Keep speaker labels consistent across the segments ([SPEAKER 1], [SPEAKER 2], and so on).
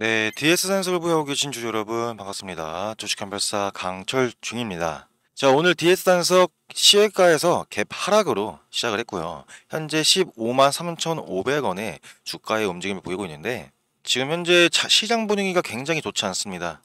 [SPEAKER 1] 네, DS 단속을 보유하고 계신 주주 여러분 반갑습니다. 주식한별사 강철 중입니다. 자, 오늘 DS 단속 시외가에서 갭 하락으로 시작을 했고요. 현재 15만 3,500원의 주가의 움직임을 보이고 있는데 지금 현재 시장 분위기가 굉장히 좋지 않습니다.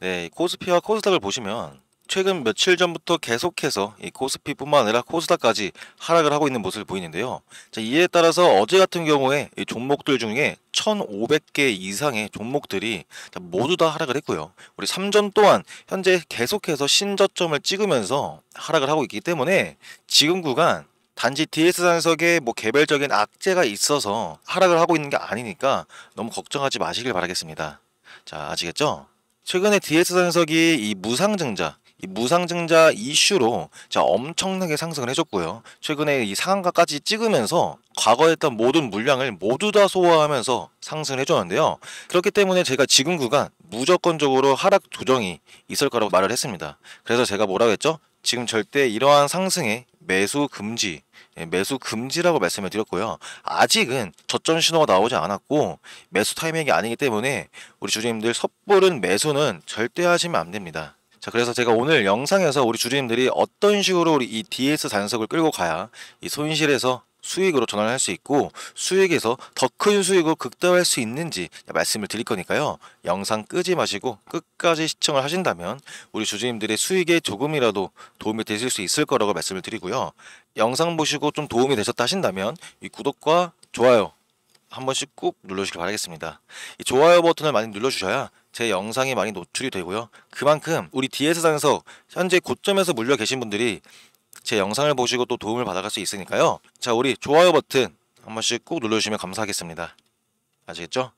[SPEAKER 1] 네, 코스피와 코스닥을 보시면 최근 며칠 전부터 계속해서 이 코스피뿐만 아니라 코스닥까지 하락을 하고 있는 모습을 보이는데요. 자, 이에 따라서 어제 같은 경우에 이 종목들 중에 1,500개 이상의 종목들이 모두 다 하락을 했고요. 우리 3전 또한 현재 계속해서 신저점을 찍으면서 하락을 하고 있기 때문에 지금 구간 단지 DS 단석에 뭐 개별적인 악재가 있어서 하락을 하고 있는 게 아니니까 너무 걱정하지 마시길 바라겠습니다. 자, 아시겠죠? 최근에 DS 단석이 이 무상증자, 무상증자 이슈로 자 엄청나게 상승을 해줬고요. 최근에 이 상한가까지 찍으면서 과거에 했던 모든 물량을 모두 다 소화하면서 상승을 해줬는데요. 그렇기 때문에 제가 지금 구간 무조건적으로 하락 조정이 있을 거라고 말을 했습니다. 그래서 제가 뭐라고 했죠? 지금 절대 이러한 상승에 매수 금지 예, 매수 금지라고 말씀을 드렸고요. 아직은 저점 신호가 나오지 않았고 매수 타이밍이 아니기 때문에 우리 주주님들 섣부른 매수는 절대 하시면 안 됩니다. 자, 그래서 제가 오늘 영상에서 우리 주주님들이 어떤 식으로 우리 이 DS 단속을 끌고 가야 이 손실에서 수익으로 전환할수 있고 수익에서 더 큰 수익으로 극대화할 수 있는지 말씀을 드릴 거니까요. 영상 끄지 마시고 끝까지 시청을 하신다면 우리 주주님들의 수익에 조금이라도 도움이 되실 수 있을 거라고 말씀을 드리고요. 영상 보시고 좀 도움이 되셨다 하신다면 이 구독과 좋아요 한 번씩 꾹 눌러주시길 바라겠습니다. 이 좋아요 버튼을 많이 눌러주셔야 제 영상이 많이 노출이 되고요. 그만큼 우리 d s 세상에서 현재 고점에서 물려 계신 분들이 제 영상을 보시고 또 도움을 받아갈 수 있으니까요. 자, 우리 좋아요 버튼 한 번씩 꼭 눌러주시면 감사하겠습니다. 아시겠죠?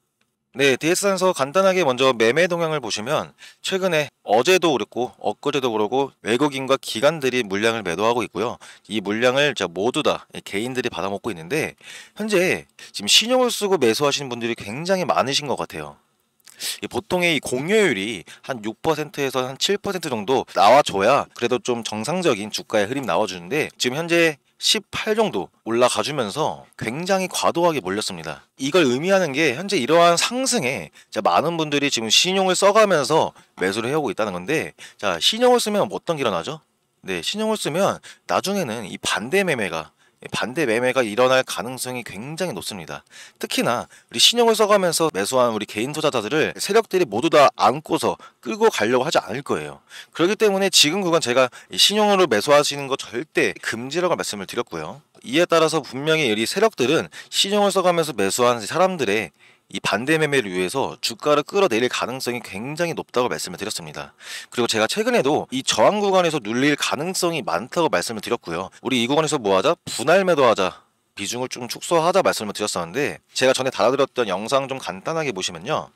[SPEAKER 1] 네, DS단서 간단하게 먼저 매매 동향을 보시면 최근에 어제도 그렇고 엊그제도 그러고 외국인과 기관들이 물량을 매도하고 있고요. 이 물량을 모두 다 개인들이 받아먹고 있는데 현재 지금 신용을 쓰고 매수하시는 분들이 굉장히 많으신 것 같아요. 보통의 공유율이 한 6%에서 한 7% 정도 나와줘야 그래도 좀 정상적인 주가의 흐름 나와주는데 지금 현재 18 정도 올라가주면서 굉장히 과도하게 몰렸습니다. 이걸 의미하는 게 현재 이러한 상승에 많은 분들이 지금 신용을 써가면서 매수를 해오고 있다는 건데 자 신용을 쓰면 어떤 게 일어나죠? 네 신용을 쓰면 나중에는 이 반대 매매가 반대 매매가 일어날 가능성이 굉장히 높습니다. 특히나 우리 신용을 써가면서 매수한 우리 개인 투자자들을 세력들이 모두 다 안고서 끌고 가려고 하지 않을 거예요. 그렇기 때문에 지금 그건 제가 신용으로 매수하시는 거 절대 금지라고 말씀을 드렸고요. 이에 따라서 분명히 우리 세력들은 신용을 써가면서 매수한 사람들의 이 반대 매매를 위해서 주가를 끌어내릴 가능성이 굉장히 높다고 말씀을 드렸습니다. 그리고 제가 최근에도 이 저항 구간에서 눌릴 가능성이 많다고 말씀을 드렸고요. 우리 이 구간에서 뭐하자? 분할 매도하자. 비중을 좀 축소하자 말씀을 드렸었는데 제가 전에 달아드렸던 영상 좀 간단하게 보시면요.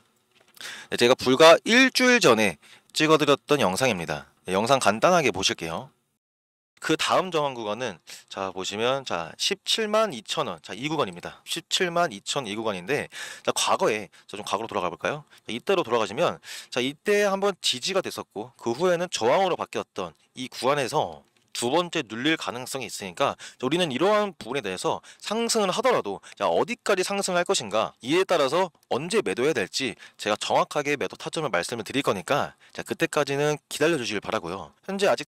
[SPEAKER 1] 제가 불과 일주일 전에 찍어드렸던 영상입니다. 예, 영상 간단하게 보실게요. 그 다음 정한 구간은 자 보시면 자 17만 2천 원, 자이 구간입니다. 17만 2천 이 구간인데 자 과거에 자좀 과거로 돌아가 볼까요? 자, 이때로 돌아가시면 자 이때 한번 지지가 됐었고 그 후에는 저항으로 바뀌었던 이 구간에서 두 번째 눌릴 가능성이 있으니까 우리는 이러한 부분에 대해서 상승을 하더라도 자 어디까지 상승할 것인가 이에 따라서 언제 매도해야 될지 제가 정확하게 매도 타점을 말씀을 드릴 거니까 자 그때까지는 기다려 주시길 바라고요. 현재 아직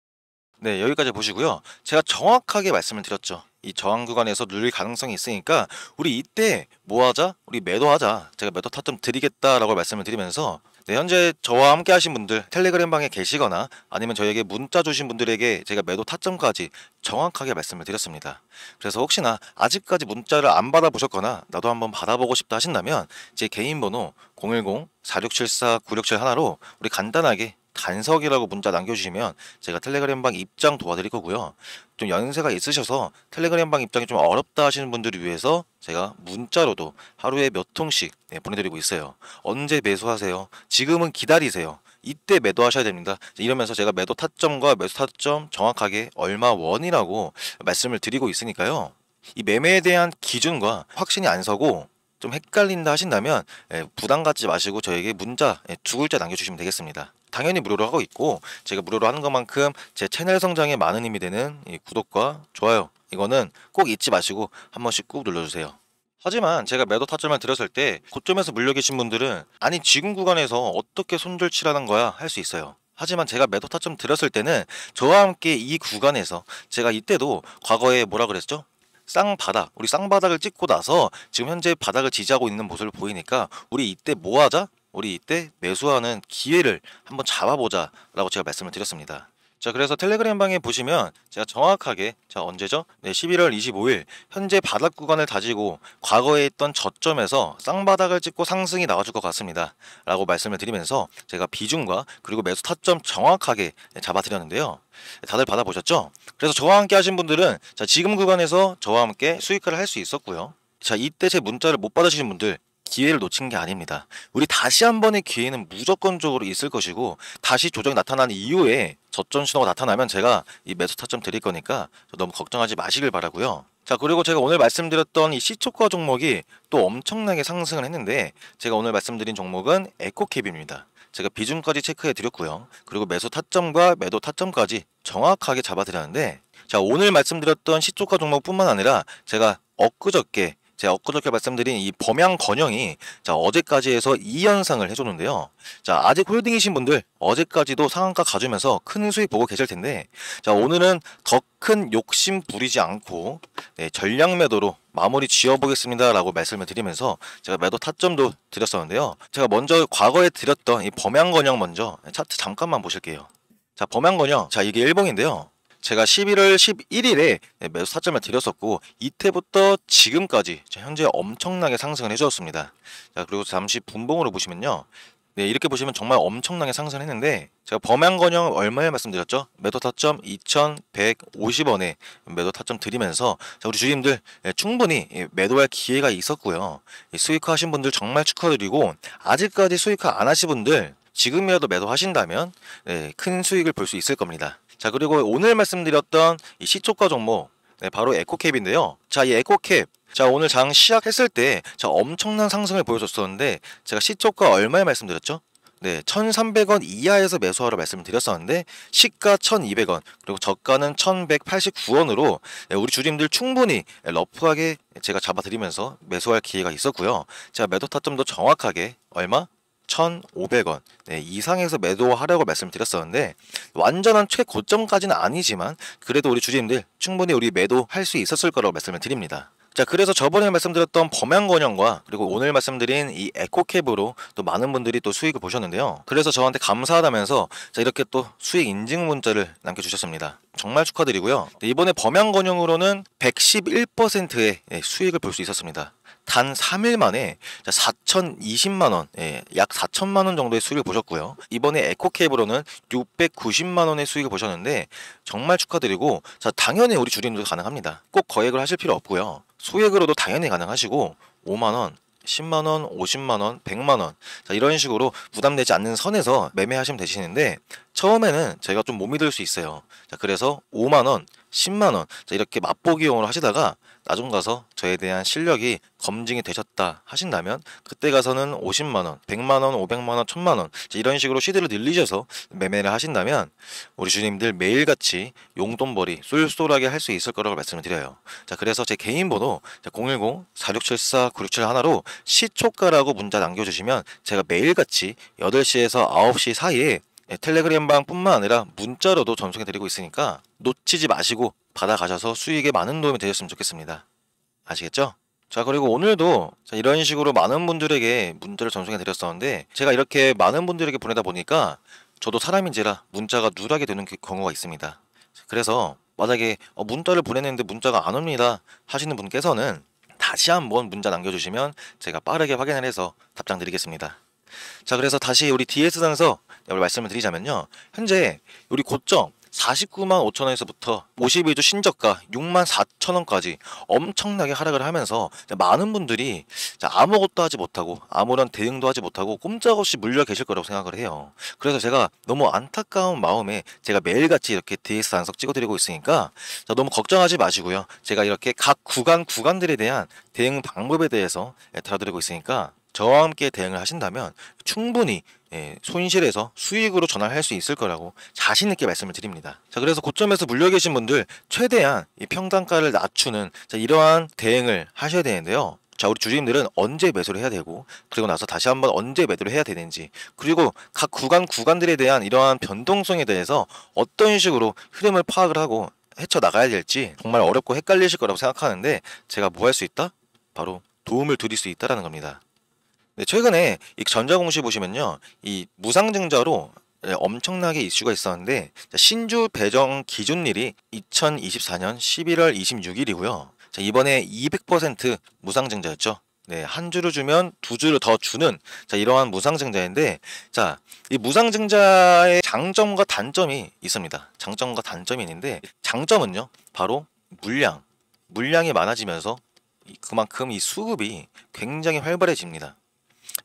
[SPEAKER 1] 네, 여기까지 보시고요. 제가 정확하게 말씀을 드렸죠. 이 저항 구간에서 눌릴 가능성이 있으니까 우리 이때 뭐 하자? 우리 매도하자. 제가 매도 타점 드리겠다라고 말씀을 드리면서 네, 현재 저와 함께 하신 분들 텔레그램 방에 계시거나 아니면 저에게 문자 주신 분들에게 제가 매도 타점까지 정확하게 말씀을 드렸습니다. 그래서 혹시나 아직까지 문자를 안 받아보셨거나 나도 한번 받아보고 싶다 하신다면 제 개인 번호 010-4674-967 1로 우리 간단하게 간석이라고 문자 남겨주시면 제가 텔레그램방 입장 도와드릴 거고요. 좀 연세가 있으셔서 텔레그램방 입장이 좀 어렵다 하시는 분들을 위해서 제가 문자로도 하루에 몇 통씩 네, 보내드리고 있어요. 언제 매수하세요? 지금은 기다리세요. 이때 매도하셔야 됩니다. 이러면서 제가 매도 타점과 매수 타점 정확하게 얼마 원이라고 말씀을 드리고 있으니까요. 이 매매에 대한 기준과 확신이 안 서고 좀 헷갈린다 하신다면 예, 부담 갖지 마시고 저에게 문자 예, 두 글자 남겨주시면 되겠습니다. 당연히 무료로 하고 있고 제가 무료로 하는 것만큼 제 채널 성장에 많은 힘이 되는 구독과 좋아요 이거는 꼭 잊지 마시고 한 번씩 꾹 눌러주세요. 하지만 제가 매도 타점을 들었을 때 고점에서 물려 계신 분들은 아니 지금 구간에서 어떻게 손절치라는 거야 할 수 있어요. 하지만 제가 매도 타점 들었을 때는 저와 함께 이 구간에서 제가 이때도 과거에 뭐라 그랬죠? 쌍바닥, 우리 쌍바닥을 찍고 나서 지금 현재 바닥을 지지하고 있는 모습을 보이니까 우리 이때 뭐 하자? 우리 이때 매수하는 기회를 한번 잡아보자 라고 제가 말씀을 드렸습니다. 자 그래서 텔레그램 방에 보시면 제가 정확하게 자 언제죠? 네, 11월 25일 현재 바닥 구간을 다지고 과거에 있던 저점에서 쌍바닥을 찍고 상승이 나와줄 것 같습니다 라고 말씀을 드리면서 제가 비중과 그리고 매수 타점 정확하게 잡아드렸는데요 다들 받아보셨죠? 그래서 저와 함께 하신 분들은 자 지금 구간에서 저와 함께 수익화를 할 수 있었고요 자 이때 제 문자를 못받으신 분들 기회를 놓친 게 아닙니다. 우리 다시 한 번의 기회는 무조건적으로 있을 것이고 다시 조정이 나타난 이후에 저점 신호가 나타나면 제가 이 매수 타점 드릴 거니까 너무 걱정하지 마시길 바라고요. 자 그리고 제가 오늘 말씀드렸던 이 시초가 종목이 또 엄청나게 상승을 했는데 제가 오늘 말씀드린 종목은 에코캡입니다. 제가 비중까지 체크해 드렸고요. 그리고 매수 타점과 매도 타점까지 정확하게 잡아 드렸는데 자 오늘 말씀드렸던 시초가 종목뿐만 아니라 제가 엊그저께 제가 엊그저께 말씀드린 이 범양 건영이 자 어제까지 해서 2연상을 해줬는데요. 자 아직 홀딩이신 분들 어제까지도 상한가 가주면서 큰 수익 보고 계실 텐데 자 오늘은 더 큰 욕심 부리지 않고 네, 전량 매도로 마무리 지어보겠습니다 라고 말씀을 드리면서 제가 매도 타점도 드렸었는데요. 제가 먼저 과거에 드렸던 이 범양 건영 먼저 네, 차트 잠깐만 보실게요. 자 범양 건영 자 이게 일봉인데요 제가 11월 11일에 매수 타점을 드렸었고 이때부터 지금까지 현재 엄청나게 상승을 해주었습니다. 자 그리고 잠시 분봉으로 보시면요. 네, 이렇게 보시면 정말 엄청나게 상승 했는데 제가 범양건영 얼마에 말씀드렸죠? 매도 타점 2,150원에 매도 타점 드리면서 자, 우리 주임들 예, 충분히 예, 매도할 기회가 있었고요. 수익화 하신 분들 정말 축하드리고 아직까지 수익화 안 하신 분들 지금이라도 매도하신다면 예, 큰 수익을 볼 수 있을 겁니다. 자 그리고 오늘 말씀드렸던 이 시초가 종목 네, 바로 에코캡인데요. 자, 이 에코캡. 자, 오늘 장 시작했을 때, 자, 엄청난 상승을 보여줬었는데, 제가 시초가 얼마에 말씀드렸죠? 네, 1,300원 이하에서 매수하러 말씀드렸었는데, 시가 1,200원, 그리고 저가는 1,189원으로, 네, 우리 주님들 충분히 러프하게 제가 잡아드리면서 매수할 기회가 있었고요. 제가 매도 타점도 정확하게, 얼마? 1,500원 네, 이상에서 매도하려고 말씀드렸었는데 완전한 최고점까지는 아니지만 그래도 우리 주주님들 충분히 우리 매도할 수 있었을 거라고 말씀을 드립니다. 자 그래서 저번에 말씀드렸던 범양권형과 그리고 오늘 말씀드린 이 에코캡으로 또 많은 분들이 또 수익을 보셨는데요 그래서 저한테 감사하다면서 자 이렇게 또 수익 인증 문자를 남겨주셨습니다 정말 축하드리고요. 네, 이번에 범양 건용으로는 111%의 예, 수익을 볼 수 있었습니다. 단 3일 만에 4,020만 원, 예, 약 4천만 원 정도의 수익을 보셨고요. 이번에 에코케이브로는 690만 원의 수익을 보셨는데 정말 축하드리고 자, 당연히 우리 주린도 가능합니다. 꼭 거액을 하실 필요 없고요. 소액으로도 당연히 가능하시고 5만 원, 10만 원, 50만 원, 100만 원. 이런 식으로 부담되지 않는 선에서 매매하시면 되시는데 처음에는 제가 좀 못 믿을 수 있어요. 자, 그래서 5만원, 10만원 이렇게 맛보기용으로 하시다가 나중 가서 저에 대한 실력이 검증이 되셨다 하신다면 그때 가서는 50만원, 100만원, 500만원, 1000만원 이런 식으로 시드를 늘리셔서 매매를 하신다면 우리 주님들 매일같이 용돈벌이 쏠쏠하게 할 수 있을 거라고 말씀을 드려요. 자 그래서 제 개인 번호 010-4674-967하로 시초가라고 문자 남겨주시면 제가 매일같이 8시에서 9시 사이에 예, 텔레그램방뿐만 아니라 문자로도 전송해 드리고 있으니까 놓치지 마시고 받아가셔서 수익에 많은 도움이 되셨으면 좋겠습니다. 아시겠죠? 자 그리고 오늘도 이런 식으로 많은 분들에게 문자를 전송해 드렸었는데 제가 이렇게 많은 분들에게 보내다 보니까 저도 사람인지라 문자가 누락이 되는 그 경우가 있습니다. 그래서 만약에 어, 문자를 보내는데 문자가 안 옵니다 하시는 분께서는 다시 한번 문자 남겨주시면 제가 빠르게 확인을 해서 답장 드리겠습니다. 자 그래서 다시 우리 DS상서 여러분 말씀을 드리자면요. 현재 우리 고점 49만 5천 원에서부터 51조 신저가 6만 4천 원까지 엄청나게 하락을 하면서 많은 분들이 아무것도 하지 못하고 아무런 대응도 하지 못하고 꼼짝없이 물려 계실 거라고 생각을 해요. 그래서 제가 너무 안타까운 마음에 제가 매일같이 이렇게 DS 단석 찍어드리고 있으니까 너무 걱정하지 마시고요. 제가 이렇게 각 구간 구간들에 대한 대응 방법에 대해서 들어드리고 예, 있으니까 저와 함께 대응을 하신다면 충분히 예, 손실에서 수익으로 전환할 수 있을 거라고 자신 있게 말씀을 드립니다. 자, 그래서 고점에서 물려 계신 분들 최대한 이 평단가를 낮추는 자, 이러한 대응을 하셔야 되는데요. 자, 우리 주주님들은 언제 매수를 해야 되고 그리고 나서 다시 한번 언제 매도를 해야 되는지 그리고 각 구간 구간들에 대한 이러한 변동성에 대해서 어떤 식으로 흐름을 파악을 하고 헤쳐나가야 될지 정말 어렵고 헷갈리실 거라고 생각하는데 제가 뭐 할 수 있다? 바로 도움을 드릴 수 있다라는 겁니다. 네, 최근에 이 전자공시 보시면요. 이 무상증자로 예, 엄청나게 이슈가 있었는데 신주 배정 기준일이 2024년 11월 26일이고요. 자, 이번에 200% 무상증자였죠. 네, 한 주를 주면 두 주를 더 주는 자, 이러한 무상증자인데 자, 이 무상증자의 장점과 단점이 있습니다. 장점과 단점이 있는데 장점은요. 바로 물량. 물량이 많아지면서 그만큼 이 수급이 굉장히 활발해집니다.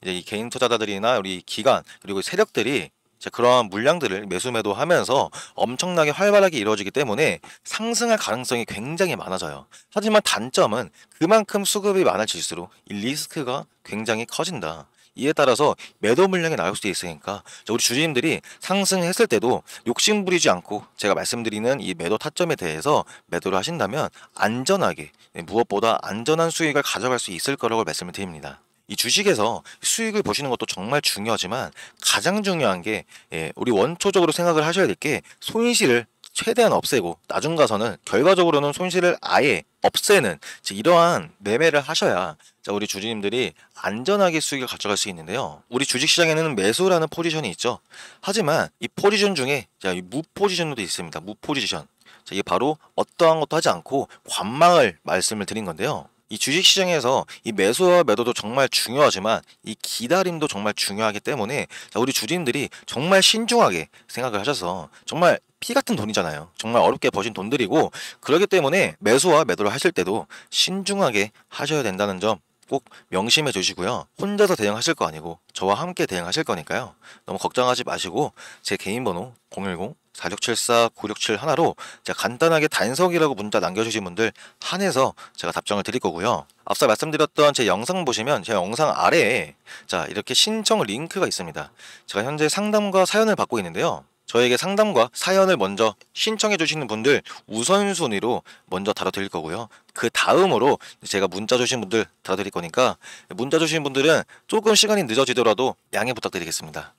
[SPEAKER 1] 이제 이 개인 투자자들이나 우리 기관 그리고 세력들이 그러한 물량들을 매수매도 하면서 엄청나게 활발하게 이루어지기 때문에 상승할 가능성이 굉장히 많아져요. 하지만 단점은 그만큼 수급이 많아질수록 리스크가 굉장히 커진다. 이에 따라서 매도 물량이 나올 수도 있으니까 우리 주주님들이 상승했을 때도 욕심 부리지 않고 제가 말씀드리는 이 매도 타점에 대해서 매도를 하신다면 안전하게 예, 무엇보다 안전한 수익을 가져갈 수 있을 거라고 말씀을 드립니다. 이 주식에서 수익을 보시는 것도 정말 중요하지만 가장 중요한 게 예, 우리 원초적으로 생각을 하셔야 될 게 손실을 최대한 없애고 나중 가서는 결과적으로는 손실을 아예 없애는 이러한 매매를 하셔야 우리 주주님들이 안전하게 수익을 가져갈 수 있는데요. 우리 주식시장에는 매수라는 포지션이 있죠. 하지만 이 포지션 중에 자, 무포지션도 있습니다. 무포지션. 자, 이게 바로 어떠한 것도 하지 않고 관망을 말씀을 드린 건데요. 이 주식시장에서 이 매수와 매도도 정말 중요하지만 이 기다림도 정말 중요하기 때문에 우리 주주님들이 정말 신중하게 생각을 하셔서 정말 피 같은 돈이잖아요. 정말 어렵게 버신 돈들이고 그러기 때문에 매수와 매도를 하실 때도 신중하게 하셔야 된다는 점꼭 명심해 주시고요. 혼자서 대응하실 거 아니고 저와 함께 대응하실 거니까요. 너무 걱정하지 마시고 제 개인 번호 010-4674-967하나로 제가 간단하게 단석이라고 문자 남겨주신 분들 한해서 제가 답장을 드릴 거고요. 앞서 말씀드렸던 제 영상 보시면 제 영상 아래에 자 이렇게 신청 링크가 있습니다. 제가 현재 상담과 사연을 받고 있는데요. 저에게 상담과 사연을 먼저 신청해 주시는 분들 우선순위로 먼저 다뤄드릴 거고요. 그 다음으로 제가 문자 주신 분들 다뤄드릴 거니까 문자 주신 분들은 조금 시간이 늦어지더라도 양해 부탁드리겠습니다.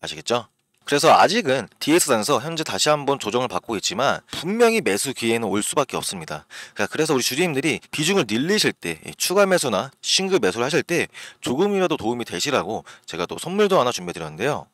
[SPEAKER 1] 아시겠죠? 그래서 아직은 DS 단서 현재 다시 한번 조정을 받고 있지만 분명히 매수 기회는 올 수밖에 없습니다. 그러니까 그래서 우리 주주님들이 비중을 늘리실 때 추가 매수나 신규 매수를 하실 때 조금이라도 도움이 되시라고 제가 또 선물도 하나 준비해 드렸는데요.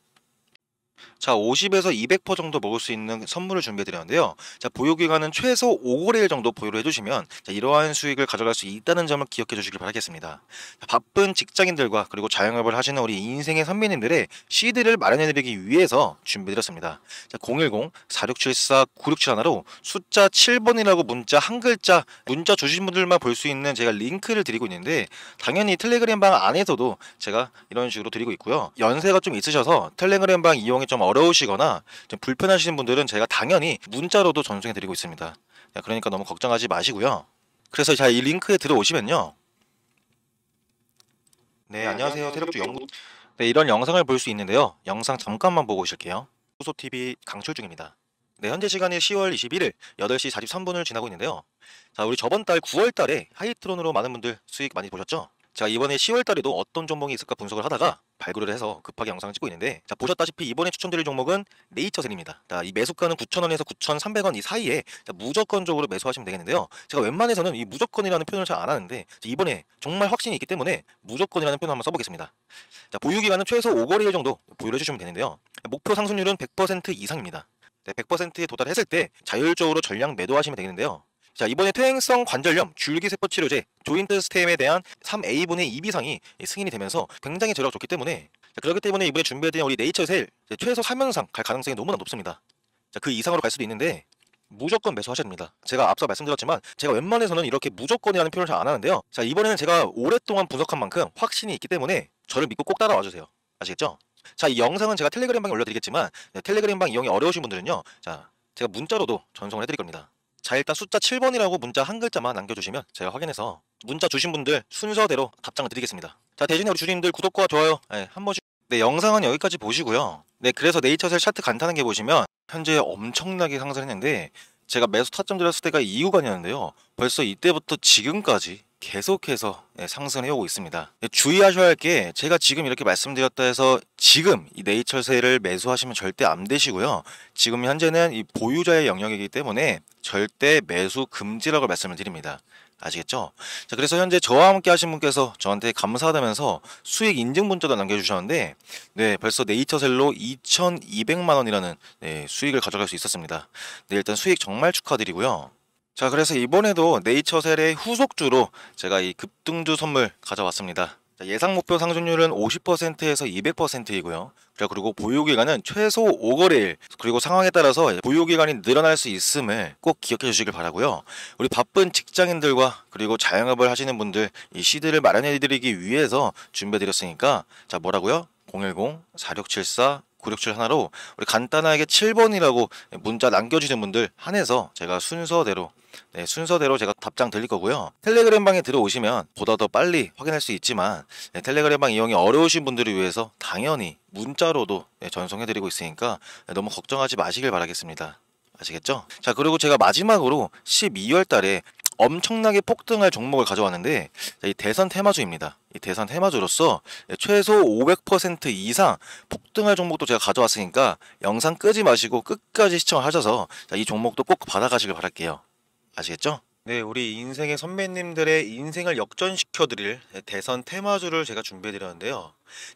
[SPEAKER 1] 자, 50에서 200% 정도 먹을 수 있는 선물을 준비해 드렸는데요. 자, 보유 기간은 최소 5거래일 정도 보유를 해 주시면 자, 이러한 수익을 가져갈 수 있다는 점을 기억해 주시길 바라겠습니다. 자, 바쁜 직장인들과 그리고 자영업을 하시는 우리 인생의 선배님들의 CD를 마련해 드리기 위해서 준비해 드렸습니다. 자, 010 4674 9671로 숫자 7번이라고 문자 한 글자 문자 주신 분들만 볼 수 있는 제가 링크를 드리고 있는데 당연히 텔레그램 방 안에서도 제가 이런 식으로 드리고 있고요. 연세가 좀 있으셔서 텔레그램 방 이용이 좀 어려 어려우시거나 좀 불편하신 분들은 제가 당연히 문자로도 전송해 드리고 있습니다. 네, 그러니까 너무 걱정하지 마시고요. 그래서 자 이 링크에 들어오시면요. 네, 네 안녕하세요. 세력주 연구 네, 이런 영상을 볼 수 있는데요. 영상 잠깐만 보고 오실게요. 소소TV 강출 중입니다. 네, 현재 시간이 10월 21일 8시 43분을 지나고 있는데요. 자, 우리 저번 달 9월 달에 하이트론으로 많은 분들 수익 많이 보셨죠? 제가 이번에 10월달에도 어떤 종목이 있을까 분석을 하다가 네. 발굴을 해서 급하게 영상을 찍고 있는데 자 보셨다시피 이번에 추천드릴 종목은 네이처셀입니다. 자, 이 매수가는 9,000원에서 9,300원 이 사이에 자, 무조건적으로 매수하시면 되겠는데요. 제가 웬만해서는 이 무조건이라는 표현을 잘 안 하는데 이번에 정말 확신이 있기 때문에 무조건이라는 표현을 한번 써보겠습니다. 자, 보유기간은 최소 5거래일 정도 보유를 해주시면 되는데요. 목표 상승률은 100% 이상입니다. 100%에 도달했을 때 자율적으로 전량 매도하시면 되겠는데요. 자, 이번에 퇴행성 관절염 줄기세포 치료제 조인트 스템에 대한 3A분의 2 이상이 승인이 되면서 굉장히 제력 좋기 때문에 자, 그렇기 때문에 이번에 준비된 해 우리 네이처 셀 최소 3연상 갈 가능성이 너무나 높습니다. 자, 그 이상으로 갈 수도 있는데 무조건 매수하셔야 됩니다. 제가 앞서 말씀드렸지만 제가 웬만해서는 이렇게 무조건이라는 표현을 잘 안 하는데요. 자, 이번에는 제가 오랫동안 분석한 만큼 확신이 있기 때문에 저를 믿고 꼭 따라와 주세요. 아시겠죠? 자, 이 영상은 제가 텔레그램 방에 올려드리겠지만 네, 텔레그램 방 이용이 어려우신 분들은요. 자, 제가 문자로도 전송을 해드릴 겁니다. 자 일단 숫자 7번이라고 문자 한 글자만 남겨주시면 제가 확인해서 문자 주신 분들 순서대로 답장을 드리겠습니다. 자 대신에 우리 주님들 구독과 좋아요 네, 한 번씩 네 영상은 여기까지 보시고요. 네 그래서 네이처셀 차트 간단하게 보시면 현재 엄청나게 상승했는데 제가 매수 타점 드렸을 때가 2구간이었는데요. 벌써 이때부터 지금까지 계속해서 예, 상승을 해오고 있습니다. 예, 주의하셔야 할 게 제가 지금 이렇게 말씀드렸다 해서 지금 이 네이처세를 매수하시면 절대 안 되시고요. 지금 현재는 이 보유자의 영역이기 때문에 절대 매수 금지라고 말씀을 드립니다. 아시겠죠? 자, 그래서 현재 저와 함께 하신 분께서 저한테 감사하다면서 수익 인증 문자도 남겨주셨는데, 네, 벌써 네이처셀로 2,200만원이라는 네, 수익을 가져갈 수 있었습니다. 네, 일단 수익 정말 축하드리고요. 자 그래서 이번에도 네이처셀의 후속주로 제가 이 급등주 선물 가져왔습니다. 자, 예상 목표 상승률은 50%에서 200%이고요. 자, 그리고 보유기간은 최소 5거래일 그리고 상황에 따라서 보유기간이 늘어날 수 있음을 꼭 기억해 주시길 바라고요. 우리 바쁜 직장인들과 그리고 자영업을 하시는 분들 이 시드를 마련해 드리기 위해서 준비해 드렸으니까 자 뭐라고요? 010-4674 967 하나로 우리 간단하게 7번이라고 문자 남겨주신 분들 한해서 제가 순서대로 네, 순서대로 제가 답장 드릴 거고요. 텔레그램 방에 들어오시면 보다 더 빨리 확인할 수 있지만 네, 텔레그램 방 이용이 어려우신 분들을 위해서 당연히 문자로도 네, 전송해드리고 있으니까 네, 너무 걱정하지 마시길 바라겠습니다. 아시겠죠? 자 그리고 제가 마지막으로 12월 달에 엄청나게 폭등할 종목을 가져왔는데 이 대선 테마주입니다. 이 대선 테마주로서 네, 최소 500% 이상 폭등할 종목도 제가 가져왔으니까 영상 끄지 마시고 끝까지 시청하셔서 이 종목도 꼭 받아가시길 바랄게요. 아시겠죠? 네, 우리 인생의 선배님들의 인생을 역전시켜드릴 대선 테마주를 제가 준비해드렸는데요.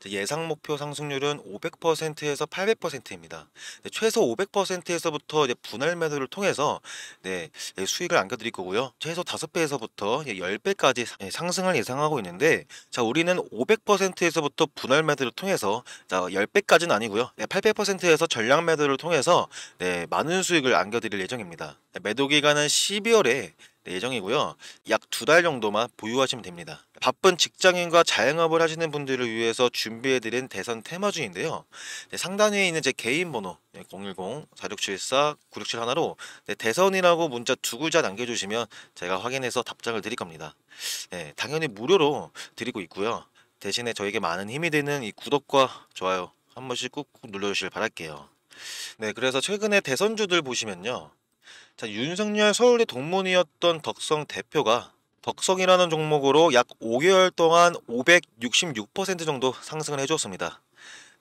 [SPEAKER 1] 예상 목표 상승률은 500%에서 800%입니다. 최소 500%에서부터 분할 매도를 통해서 네, 예, 수익을 안겨드릴 거고요. 최소 5배에서부터 10배까지 예, 상승을 예상하고 있는데 자 우리는 500%에서부터 분할 매도를 통해서 자 10배까지는 아니고요. 800%에서 전량 매도를 통해서 네, 많은 수익을 안겨드릴 예정입니다. 네, 매도 기간은 12월에 예정이고요. 약 두 달 정도만 보유하시면 됩니다. 바쁜 직장인과 자영업을 하시는 분들을 위해서 준비해드린 대선 테마주인데요. 네, 상단에 있는 제 개인 번호 010-4674-9671로 대선이라고 문자 두 글자 남겨주시면 제가 확인해서 답장을 드릴 겁니다. 네, 당연히 무료로 드리고 있고요. 대신에 저에게 많은 힘이 되는 이 구독과 좋아요 한 번씩 꾹꾹 눌러주시길 바랄게요. 네, 그래서 최근에 대선주들 보시면요. 자, 윤석열 서울대 동문이었던 덕성 대표가 덕성이라는 종목으로 약 5개월 동안 566% 정도 상승을 해줬습니다.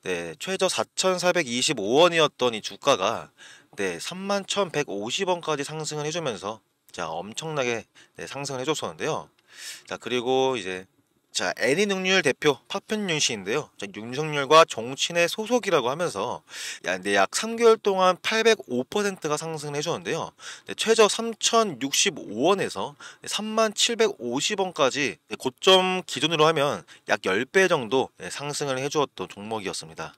[SPEAKER 1] 네, 최저 4,425원이었던 이 주가가 네, 31,150원까지 상승을 해주면서 자, 엄청나게 네, 상승을 해줬었는데요. 자, 그리고 이제 자, 애니능률 대표 파편윤 씨인데요. 자, 윤석열과 정치인의 소속이라고 하면서 약 3개월 동안 805%가 상승을 해주는데요. 었 네, 최저 3,065원에서 3,750원까지 고점 기준으로 하면 약 10배 정도 네, 상승을 해주었던 종목이었습니다.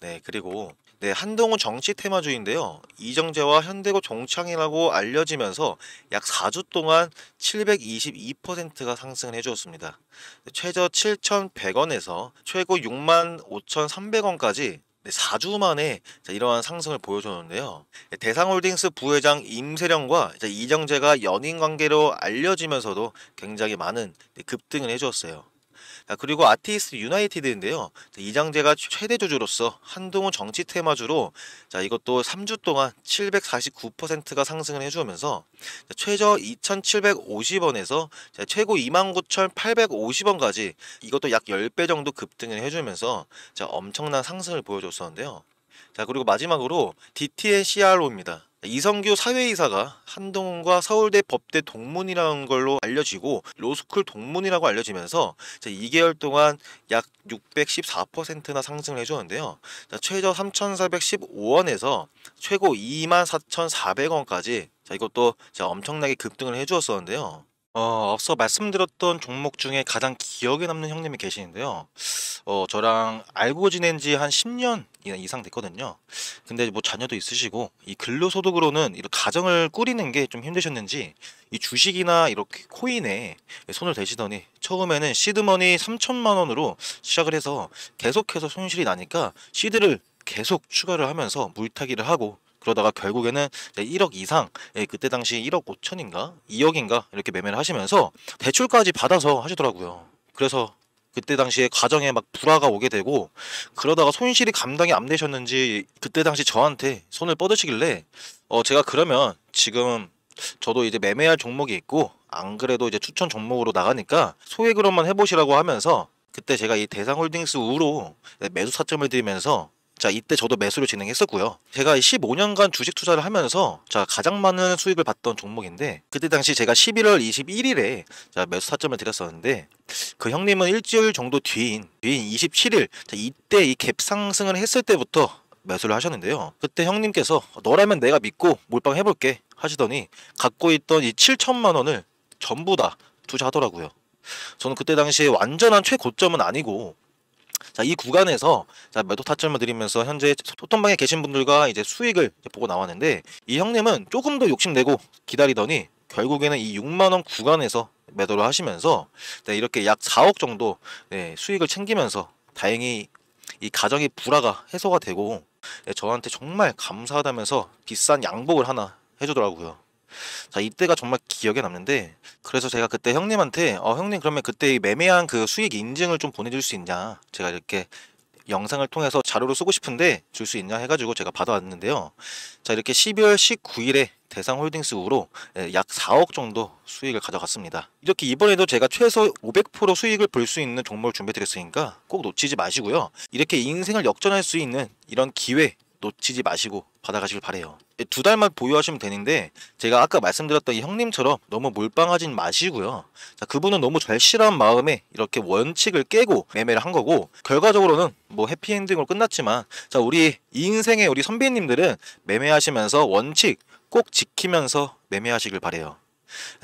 [SPEAKER 1] 네, 그리고 네, 한동훈 정치 테마주인데요. 이정재와 현대고 종창이라고 알려지면서 약 4주 동안 722%가 상승을 해주었습니다. 네, 최저 7,100원에서 최고 6 5,300원까지 4주 만에 이러한 상승을 보여줬는데요. 네, 대상홀딩스 부회장 임세령과 이정재가 연인 관계로 알려지면서도 굉장히 많은 네, 급등을 해주었어요. 아, 그리고 아티스트 유나이티드인데요. 이장재가 최대 주주로서 한동훈 정치 테마주로 자, 이것도 3주 동안 749%가 상승을 해주면서 최저 2,750원에서 최고 29,850원까지 이것도 약 10배 정도 급등을 해주면서 엄청난 상승을 보여줬었는데요. 자 그리고 마지막으로 DT의 CRO입니다. 이성규 사회이사가 한동훈과 서울대 법대 동문이라는 걸로 알려지고 로스쿨 동문이라고 알려지면서 2개월 동안 약 614%나 상승을 해주는데요. 었 최저 3,415원에서 최고 24,400원까지 이것도 엄청나게 급등을 해주었었는데요. 어 앞서 말씀드렸던 종목 중에 가장 기억에 남는 형님이 계시는데요. 어 저랑 알고 지낸 지 한 10년 이상 됐거든요. 근데 뭐 자녀도 있으시고 이 근로소득으로는 이런 가정을 꾸리는 게 좀 힘드셨는지 이 주식이나 이렇게 코인에 손을 대시더니 처음에는 시드머니 3천만 원으로 시작을 해서 계속해서 손실이 나니까 시드를 계속 추가를 하면서 물타기를 하고 그러다가 결국에는 1억 이상 예, 그때 당시 1억 5천인가 2억인가 이렇게 매매를 하시면서 대출까지 받아서 하시더라고요. 그래서 그때 당시에 가정에 막 불화가 오게 되고 그러다가 손실이 감당이 안 되셨는지 그때 당시 저한테 손을 뻗으시길래 어 제가 그러면 지금 저도 이제 매매할 종목이 있고 안 그래도 이제 추천 종목으로 나가니까 소액으로만 해보시라고 하면서 그때 제가 이 대상홀딩스 우로 네, 매수 사점을 드리면서 자 이때 저도 매수를 진행했었고요. 제가 15년간 주식 투자를 하면서 자 가장 많은 수익을 봤던 종목인데 그때 당시 제가 11월 21일에 자 매수 타점을 드렸었는데 그 형님은 일주일 정도 뒤인 뒤인 27일 자 이때 이갭 상승을 했을 때부터 매수를 하셨는데요. 그때 형님께서 너라면 내가 믿고 몰빵 해볼게 하시더니 갖고 있던 이 7천만 원을 전부 다 투자하더라고요. 저는 그때 당시에 완전한 최고점은 아니고 자, 이 구간에서 자, 매도 타점을 드리면서 현재 소통방에 계신 분들과 이제 수익을 이제 보고 나왔는데 이 형님은 조금 더 욕심내고 기다리더니 결국에는 이 6만 원 구간에서 매도를 하시면서 네, 이렇게 약 4억 정도 네, 수익을 챙기면서 다행히 이 가정의 불화가 해소가 되고 네, 저한테 정말 감사하다면서 비싼 양복을 하나 해주더라고요. 자, 이때가 정말 기억에 남는데 그래서 제가 그때 형님한테 어 형님 그러면 그때 매매한 그 수익 인증을 좀 보내줄 수 있냐 제가 이렇게 영상을 통해서 자료로 쓰고 싶은데 줄 수 있냐 해가지고 제가 받아왔는데요. 자 이렇게 12월 19일에 대상홀딩스우로 예, 약 4억 정도 수익을 가져갔습니다. 이렇게 이번에도 제가 최소 500% 수익을 볼 수 있는 종목을 준비해드렸으니까 꼭 놓치지 마시고요. 이렇게 인생을 역전할 수 있는 이런 기회 놓치지 마시고 받아가시길 바래요. 예, 두 달만 보유하시면 되는데 제가 아까 말씀드렸던 형님처럼 너무 몰빵하진 마시고요. 자, 그분은 너무 절실한 마음에 이렇게 원칙을 깨고 매매를 한 거고 결과적으로는 뭐 해피엔딩으로 끝났지만 자 우리 인생의 우리 선배님들은 매매하시면서 원칙 꼭 지키면서 매매하시길 바래요.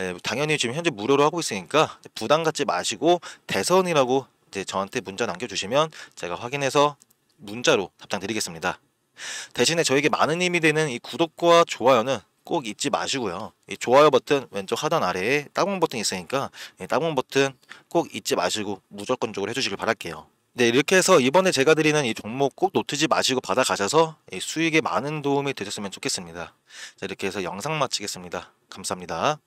[SPEAKER 1] 에, 예, 당연히 지금 현재 무료로 하고 있으니까 부담 갖지 마시고 대선이라고 저한테 문자 남겨주시면 제가 확인해서 문자로 답장 드리겠습니다. 대신에 저에게 많은 힘이 되는 이 구독과 좋아요는 꼭 잊지 마시고요. 이 좋아요 버튼 왼쪽 하단 아래에 따봉 버튼 있으니까 따봉 버튼 꼭 잊지 마시고 무조건적으로 해주시길 바랄게요. 네 이렇게 해서 이번에 제가 드리는 이 종목 꼭 놓치지 마시고 받아가셔서 수익에 많은 도움이 되셨으면 좋겠습니다. 자 이렇게 해서 영상 마치겠습니다. 감사합니다.